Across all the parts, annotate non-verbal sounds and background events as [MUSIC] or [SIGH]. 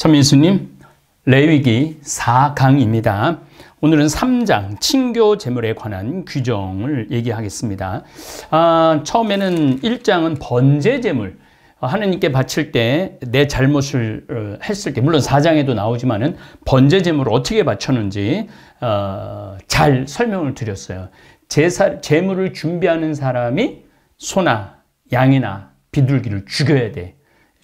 참 예수님 레위기 4강입니다. 오늘은 3장 친교 제물에 관한 규정을 얘기하겠습니다. 아, 처음에는 1장은 번제 제물 하느님께 바칠 때 내 잘못을 어, 했을 때 물론 4장에도 나오지만은 번제 제물을 어떻게 바쳤는지 어, 잘 설명을 드렸어요. 제사 제물을 준비하는 사람이 소나 양이나 비둘기를 죽여야 돼.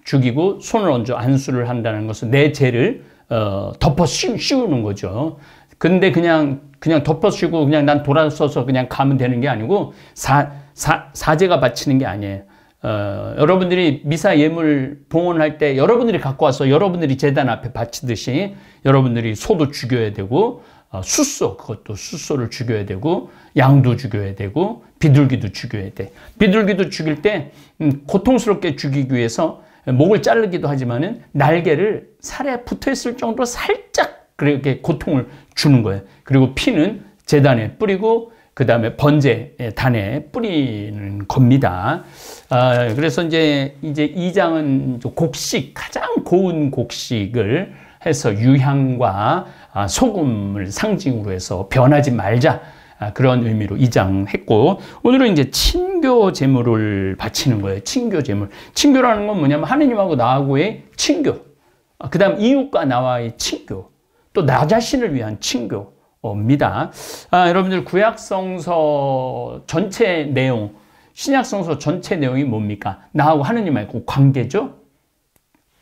죽이고 손을 얹어 안수를 한다는 것은 내 죄를 어, 덮어 씌우는 거죠. 근데 그냥 그냥 덮어 씌우고 그냥 난 돌아서서 그냥 가면 되는 게 아니고 사, 사, 사제가 바치는 게 아니에요. 어, 여러분들이 미사 예물 봉헌할 때 여러분들이 갖고 와서 여러분들이 재단 앞에 바치듯이 여러분들이 소도 죽여야 되고 어, 숫소 그것도 숫소를 죽여야 되고 양도 죽여야 되고 비둘기도 죽여야 돼. 비둘기도 죽일 때 음, 고통스럽게 죽이기 위해서 목을 자르기도 하지만은 날개를 살에 붙어 있을 정도로 살짝 그렇게 고통을 주는 거예요. 그리고 피는 재단에 뿌리고 그 다음에 번제 예, 단에 뿌리는 겁니다. 아, 그래서 이제 이제 2장은 곡식 가장 고운 곡식을 해서 유향과 아, 소금을 상징으로 해서 변하지 말자 아, 그런 의미로 이장했고 오늘은 이제 친교 제물을 바치는 거예요. 친교 제물. 친교라는 건 뭐냐면 하느님하고 나하고의 친교. 아, 그다음 이웃과 나와의 친교. 또 나 자신을 위한 친교입니다. 아, 여러분들 구약 성서 전체 내용, 신약 성서 전체 내용이 뭡니까? 나하고 하느님하고 관계죠.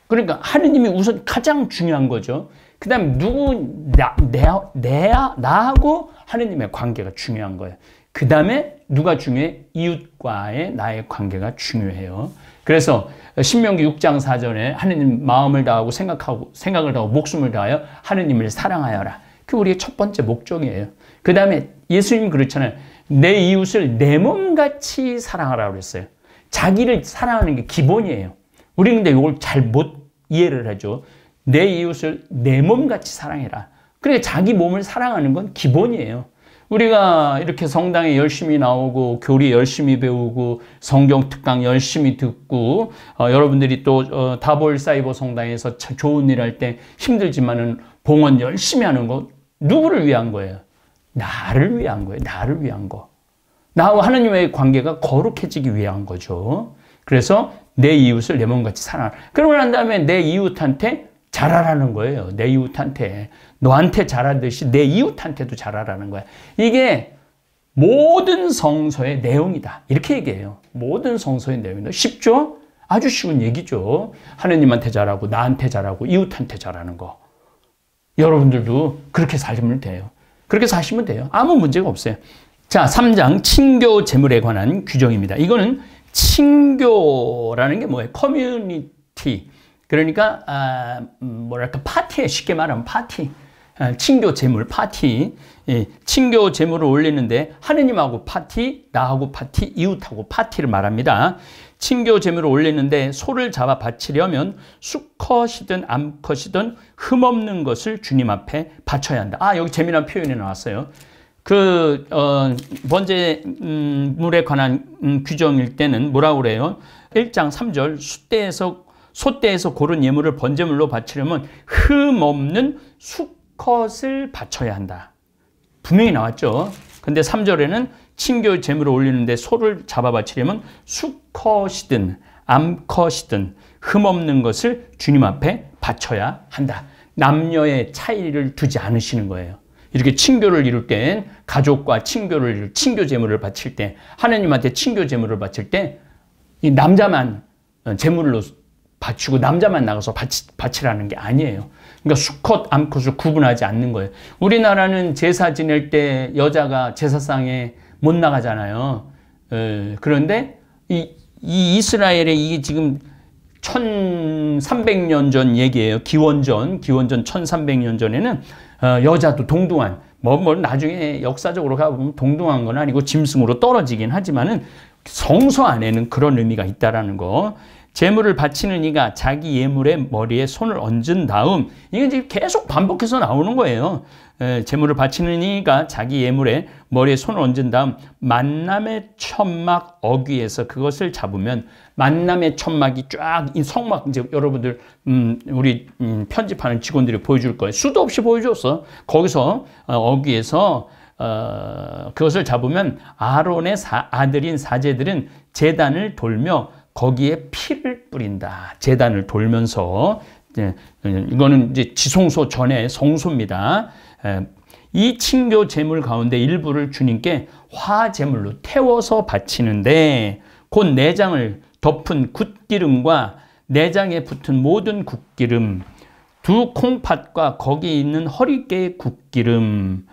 그러니까 하느님이 우선 가장 중요한 거죠. 그 다음 누구 나, 내, 내 나하고 하느님의 관계가 중요한 거예요. 그 다음에 누가 중요해? 이웃과의 나의 관계가 중요해요. 그래서 신명기 6장 4절에 하느님 마음을 다하고 생각하고 생각을 다하고 목숨을 다하여 하느님을 사랑하여라. 그 우리의 첫 번째 목적이에요. 그 다음에 예수님 그렇잖아요. 내 이웃을 내 몸같이 사랑하라 그랬어요. 자기를 사랑하는 게 기본이에요. 우리 근데 이걸 잘 못 이해를 하죠. 내 이웃을 내 몸같이 사랑해라. 그래 그러니까 자기 몸을 사랑하는 건 기본이에요. 우리가 이렇게 성당에 열심히 나오고 교리 열심히 배우고 성경 특강 열심히 듣고 어, 여러분들이 또 어, 다볼 사이버 성당에서 좋은 일 할 때 힘들지만은 봉헌 열심히 하는 거 누구를 위한 거예요? 나를 위한 거예요. 나를 위한 거. 나와 하나님의 관계가 거룩해지기 위한 거죠. 그래서 내 이웃을 내 몸같이 사랑. 그러고 난 다음에 내 이웃한테 잘하라는 거예요. 내 이웃한테. 너한테 잘하듯이 내 이웃한테도 잘하라는 거야. 이게 모든 성서의 내용이다. 이렇게 얘기해요. 모든 성서의 내용이다. 쉽죠? 아주 쉬운 얘기죠. 하느님한테 잘하고 나한테 잘하고 이웃한테 잘하는 거. 여러분들도 그렇게 살면 돼요. 그렇게 사시면 돼요. 아무 문제가 없어요. 자, 3장 친교 재물에 관한 규정입니다. 이거는 친교라는 게 뭐예요? 커뮤니티. 그러니까 아, 뭐랄까 파티에 쉽게 말하면 파티 아, 친교 제물 파티 예, 친교 제물을 올리는데 하느님하고 파티 나하고 파티 이웃하고 파티를 말합니다 친교 제물을 올리는데 소를 잡아 바치려면 수컷이든 암컷이든 흠없는 것을 주님 앞에 바쳐야 한다 아 여기 재미난 표현이 나왔어요 그 어, 번제 음, 물에 관한 음, 규정일 때는 뭐라고 그래요 1장 3절 숫대에서 소떼에서 고른 예물을 번제물로 바치려면 흠 없는 수컷을 바쳐야 한다. 분명히 나왔죠. 근데 3절에는 친교 제물을 올리는데 소를 잡아 바치려면 수컷이든 암컷이든 흠 없는 것을 주님 앞에 바쳐야 한다. 남녀의 차이를 두지 않으시는 거예요. 이렇게 친교를 이룰 땐 가족과 친교를 이룰 친교 제물을 바칠 때 하나님한테 친교 제물을 바칠 때이 남자만 제물로 바치고 남자만 나가서 바치, 바치라는 게 아니에요. 그러니까 수컷, 암컷을 구분하지 않는 거예요. 우리나라는 제사 지낼 때 여자가 제사상에 못 나가잖아요. 에, 그런데 이, 이 이스라엘의 이게 지금 1300년 전 얘기예요. 기원전, 기원전 1300년 전에는 어, 여자도 동등한, 뭐, 뭐 나중에 역사적으로 가보면 동등한 건 아니고 짐승으로 떨어지긴 하지만은 성소 안에는 그런 의미가 있다라는 거. 재물을 바치는 이가 자기 예물의 머리에 손을 얹은 다음 이게 이제 계속 반복해서 나오는 거예요. 에, 재물을 바치는 이가 자기 예물에 머리에 손을 얹은 다음 만남의 천막 어귀에서 그것을 잡으면 만남의 천막이 쫙 이 성막 이제 여러분들 음, 우리 음, 편집하는 직원들이 보여줄 거예요. 수도 없이 보여줬어. 거기서 어, 어귀에서 어, 그것을 잡으면 아론의 사, 아들인 사제들은 재단을 돌며 거기에 피를 뿌린다. 재단을 돌면서 어, 이거는 이제 지성소 전에 성소입니다. 이 친교 제물 가운데 일부를 주님께 화제물로 태워서 바치는데 곧 내장을 덮은 굿기름과 내장에 붙은 모든 굿기름 두 콩팥과 거기 있는 허리깨의 굿기름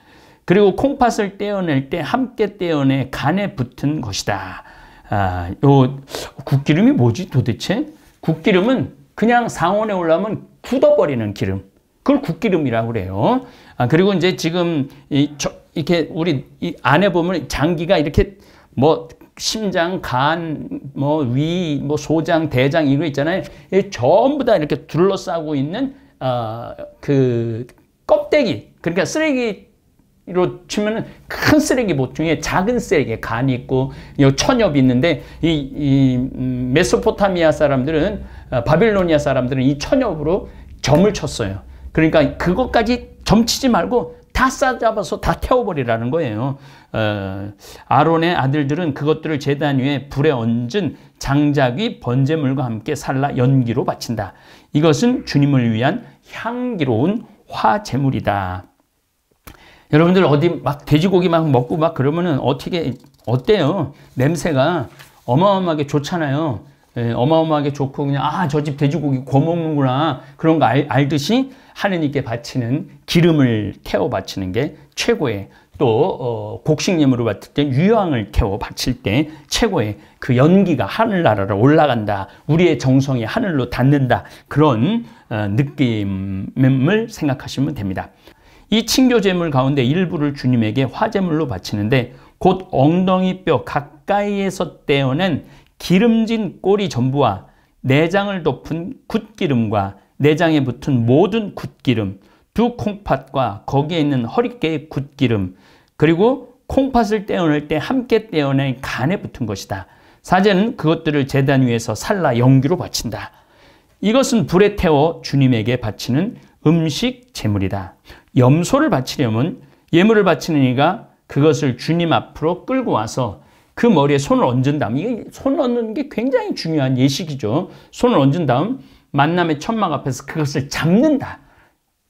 그리고 콩팥을 떼어낼 때 함께 떼어내 간에 붙은 것이다. 아, 요 국기름이 뭐지 도대체? 국기름은 그냥 상온에 올라오면 굳어버리는 기름. 그걸 국기름이라고 그래요. 아, 그리고 이제 지금 이, 저, 이렇게 우리 이 안에 보면 장기가 이렇게 뭐 심장, 간, 뭐 위, 뭐 소장, 대장 이거 있잖아요. 이 전부 다 이렇게 둘러싸고 있는 어, 그 껍데기. 그러니까 쓰레기 로 치면은 큰 쓰레기못 중에 작은 쓰레기 간이 있고 요 천엽이 있는데 이, 이 음, 메소포타미아 사람들은 어, 바빌로니아 사람들은 이 천엽으로 점을 쳤어요. 그러니까 그것까지 점치지 말고 다 싸잡아서 다 태워버리라는 거예요. 어, 아론의 아들들은 그것들을 재단 위에 불에 얹은 장작이 번제물과 함께 살라 연기로 바친다. 이것은 주님을 위한 향기로운 화제물이다. 여러분들 어디 막 돼지고기 막 먹고 막 그러면은 어떻게 어때요? 냄새가 어마어마하게 좋잖아요. 예, 어마어마하게 좋고 그냥 아저 집 돼지고기 구 먹는구나 그런 거 알, 알듯이 하느님께 바치는 기름을 태워 바치는 게 최고의 또 어, 곡식님으로 봤을 때 유황을 태워 바칠 때 최고의 그 연기가 하늘나라로 올라간다 우리의 정성이 하늘로 닿는다 그런 어, 느낌을 생각하시면 됩니다. 이친교제물 가운데 일부를 주님에게 화제물로 바치는데 곧 엉덩이 뼈 가까이에서 떼어낸 기름진 꼬리 전부와 내장을 덮은 굿기름과 내장에 붙은 모든 굿기름, 두 콩팥과 거기에 있는 허리께의 굿기름, 그리고 콩팥을 떼어낼 때 함께 떼어낸 간에 붙은 것이다. 사제는 그것들을 재단 위에서 살라 연기로 바친다. 이것은 불에 태워 주님에게 바치는 음식 제물이다. 염소를 바치려면 예물을 바치는 이가 그것을 주님 앞으로 끌고 와서 그 머리에 손을 얹은 다음 이게 손 얹는 게 굉장히 중요한 예식이죠. 손을 얹은 다음 만남의 천막 앞에서 그것을 잡는다.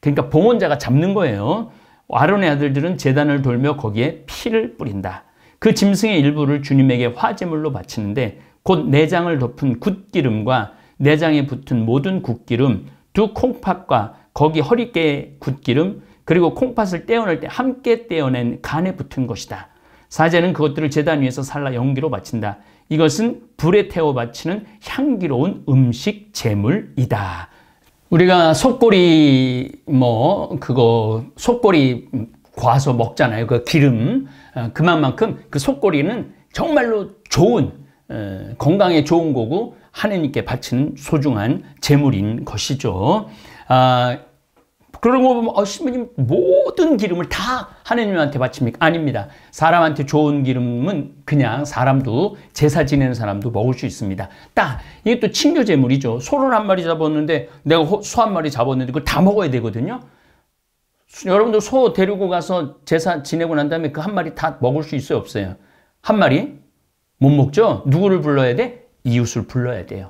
그러니까 봉헌자가 잡는 거예요. 아론의 아들들은 재단을 돌며 거기에 피를 뿌린다. 그 짐승의 일부를 주님에게 화제물로 바치는데 곧 내장을 덮은 굿기름과 내장에 붙은 모든 굿기름, 두 콩팥과 거기 허리깨 굳기름 그리고 콩팥을 떼어낼 때 함께 떼어낸 간에 붙은 것이다. 사제는 그것들을 재단 위에서 살라 연기로 바친다. 이것은 불에 태워 바치는 향기로운 음식 제물이다. 우리가 속꼬리 뭐 그거 속꼬리 과서 먹잖아요. 그 기름 어, 그만큼 그 속꼬리는 정말로 좋은 건강에 좋은 거고 하나님께 바치는 소중한 재물인 것이죠. 아, 그러고 보면 어, 신부님 모든 기름을 다 하나님한테 바칩니까? 아닙니다. 사람한테 좋은 기름은 그냥 사람도 제사 지내는 사람도 먹을 수 있습니다. 딱 이게 또 친교 제물이죠. 소를 한 마리 잡았는데 내가 소 한 마리 잡았는데 그걸 다 먹어야 되거든요. 여러분들 소 데리고 가서 제사 지내고 난 다음에 그 한 마리 다 먹을 수 있어요? 없어요? 한 마리? 못 먹죠? 누구를 불러야 돼? 이웃을 불러야 돼요.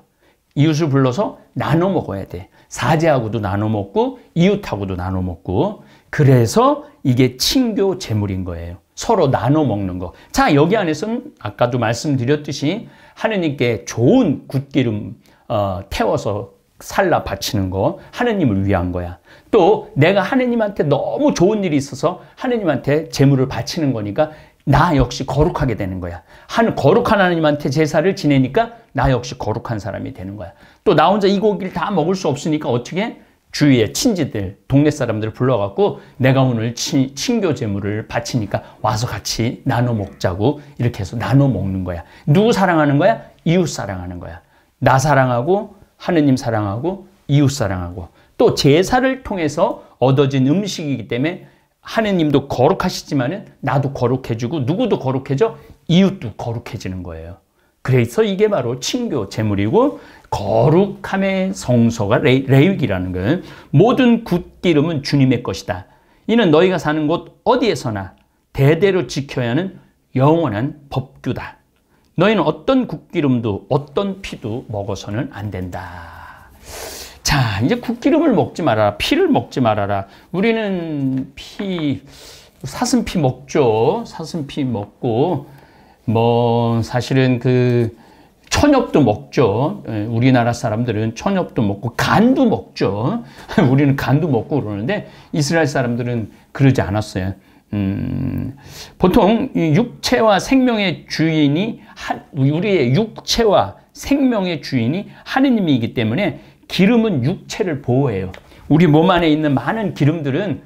이웃을 불러서 나눠 먹어야 돼. 사제하고도 나눠 먹고 이웃하고도 나눠 먹고 그래서 이게 친교 제물인 거예요. 서로 나눠 먹는 거. 자, 여기 안에서는 아까도 말씀드렸듯이 하느님께 좋은 굿기름 어, 태워서 살라 바치는 거 하느님을 위한 거야. 또 내가 하느님한테 너무 좋은 일이 있어서 하느님한테 재물을 바치는 거니까 나 역시 거룩하게 되는 거야. 한 거룩한 하나님한테 제사를 지내니까 나 역시 거룩한 사람이 되는 거야. 또 나 혼자 이 고기를 다 먹을 수 없으니까 어떻게 주위의 친지들, 동네 사람들을 불러갖고 내가 오늘 친교 제물을 바치니까 와서 같이 나눠 먹자고 이렇게 해서 나눠 먹는 거야. 누구 사랑하는 거야? 이웃 사랑하는 거야. 나 사랑하고 하느님 사랑하고 이웃 사랑하고 또 제사를 통해서 얻어진 음식이기 때문에 하느님도 거룩하시지만은 나도 거룩해지고 누구도 거룩해져 이웃도 거룩해지는 거예요. 그래서 이게 바로 친교 제물이고 거룩함의 성소가 레 레이기라는 거예요. 모든 굿기름은 주님의 것이다. 이는 너희가 사는 곳 어디에서나 대대로 지켜야 하는 영원한 법규다. 너희는 어떤 국기름도 어떤 피도 먹어서는 안 된다. 자, 이제 국기름을 먹지 말아라. 피를 먹지 말아라. 우리는 피, 사슴피 먹죠. 사슴피 먹고, 뭐, 사실은 그, 천엽도 먹죠. 예, 우리나라 사람들은 천엽도 먹고 간도 먹죠. [LAUGHS] 우리는 간도 먹고 그러는데 이스라엘 사람들은 그러지 않았어요. 음, 보통 육체와 생명의 주인이 우리의 육체와 생명의 주인이 하느님이기 때문에 기름은 육체를 보호해요. 우리 몸 안에 있는 많은 기름들은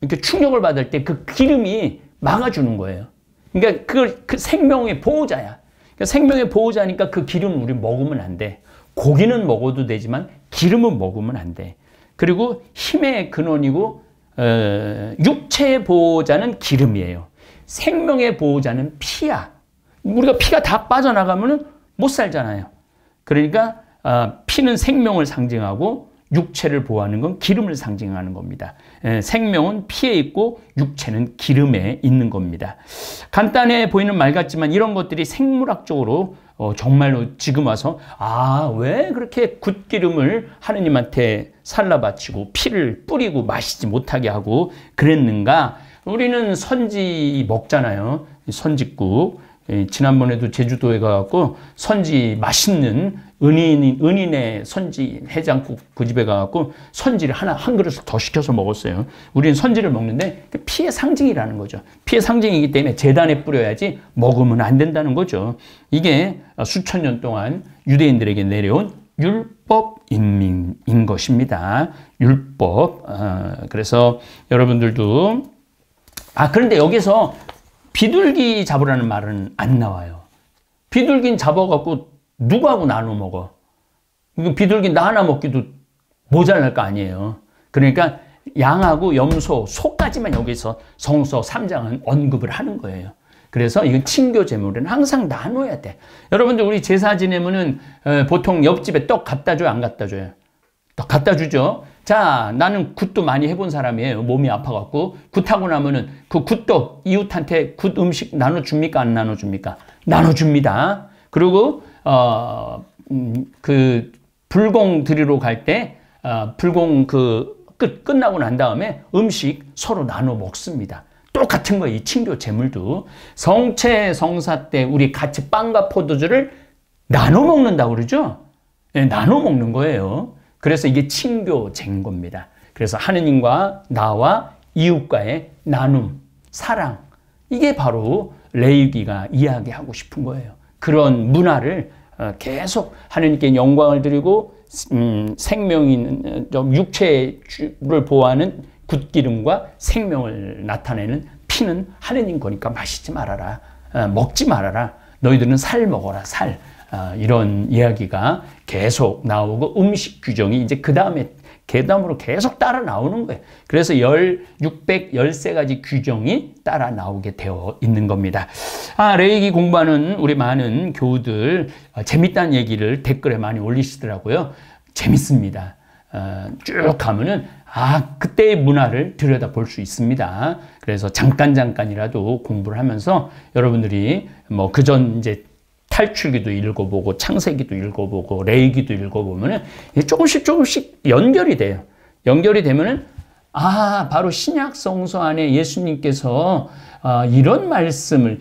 이렇게 충격을 받을 때 그 기름이 막아주는 거예요. 그러니까 그걸 그 생명의 보호자야. 그러니까 생명의 보호자니까 그 기름 우리 먹으면 안 돼. 고기는 먹어도 되지만 기름은 먹으면 안 돼. 그리고 힘의 근원이고 어, 육체의 보호자는 기름이에요. 생명의 보호자는 피야. 우리가 피가 다 빠져나가면 못 살잖아요. 그러니까 아, 피는 생명을 상징하고 육체를 보호하는 건 기름을 상징하는 겁니다. 예, 생명은 피에 있고 육체는 기름에 있는 겁니다. 간단해 보이는 말 같지만 이런 것들이 생물학적으로 어, 정말로 지금 와서 아왜 그렇게 굿기름을 하느님한테 살라 바치고 피를 뿌리고 마시지 못하게 하고 그랬는가 우리는 선지 먹잖아요. 선지국. 예, 지난번에도 제주도에 가갖고 선지 맛있는 은인, 은인의 선지 해장국 그 집에 가갖고 선지를 하나, 한 그릇을 더 시켜서 먹었어요. 우리는 선지를 먹는데 그 피의 상징이라는 거죠. 피의 상징이기 때문에 재단에 뿌려야지 먹으면 안 된다는 거죠. 이게 수천 년 동안 유대인들에게 내려온 율법 인민인 것입니다. 율법. 어, 그래서 여러분들도 아 그런데 여기서 비둘기 잡으라는 말은 안 나와요. 비둘기는 잡아갖고 누구하고 나눠 먹어? 이거 비둘기 나 하나 먹기도 모자랄 거 아니에요. 그러니까 양하고 염소, 소까지만 여기서 성서 3장은 언급을 하는 거예요. 그래서 이건 친교 제물은 항상 나눠야 돼. 여러분들 우리 제사 지내면은 보통 옆집에 떡 갖다 줘요, 안 갖다 줘요? 떡 갖다 주죠. 자, 나는 굿도 많이 해본 사람이에요. 몸이 아파갖고 굿하고 나면은 그 굿도 이웃한테 굿 음식 나눠줍니까, 안 나눠줍니까? 나눠줍니다. 그리고 어, 음, 그 불공 들이러 갈때 어, 불공 그 끝, 끝나고 난 다음에 음식 서로 나눠 먹습니다. 똑같은 거예요. 이 친교 제물도 성체 성사 때 우리 같이 빵과 포도주를 나눠 먹는다고 그러죠. 네, 나눠 먹는 거예요. 그래서 이게 친교제인 겁니다. 그래서 하느님과 나와 이웃과의 나눔, 사랑 이게 바로 레위기가 이야기하고 싶은 거예요. 그런 문화를 어, 계속 하나님께 영광을 드리고 음, 생명 있는 육체를 보호하는 굿기름과 생명을 나타내는 피는 하느님 거니까 마시지 말아라 어, 먹지 말아라 너희들은 살 먹어라 살 어, 이런 이야기가 계속 나오고 음식 규정이 이제 그 다음에 계담으로 계속 따라 나오는 거예요. 그래서 1 613가지 규정이 따라 나오게 되어 있는 겁니다. 아, 레이기 공부하는 우리 많은 교우들 어, 재밌다는 얘기를 댓글에 많이 올리시더라고요. 재밌습니다. 어, 쭉 가면은 아 그때의 문화를 들여다 볼 수 있습니다. 그래서 잠깐 잠깐이라도 공부를 하면서 여러분들이 뭐 그전 이제 탈출기도 읽어보고 창세기도 읽어보고 레이기도 읽어보면 조금씩 조금씩 연결이 돼요. 연결이 되면은 아 바로 신약 성서 안에 예수님께서 아, 이런 말씀을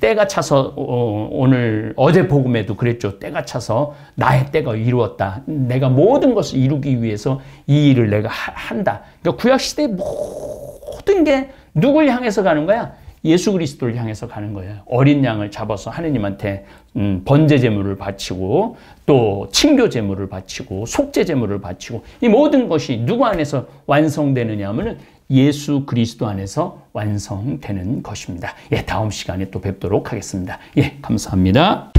때가 차서 어, 어, 오늘 어제 복음에도 그랬죠. 때가 차서 나의 때가 이루었다. 내가 모든 것을 이루기 위해서 이 일을 내가 하, 한다. 그러니까 구약 시대 모든 게 누굴 향해서 가는 거야? 예수 그리스도를 향해서 가는 거예요. 어린 양을 잡아서 하느님한테 음, 번제 제물을 바치고 또 친교 제물을 바치고 속죄 제물을 바치고 이 모든 것이 누구 안에서 완성되느냐 하면은 예수 그리스도 안에서 완성되는 것입니다. 예, 다음 시간에 또 뵙도록 하겠습니다. 예, 감사합니다.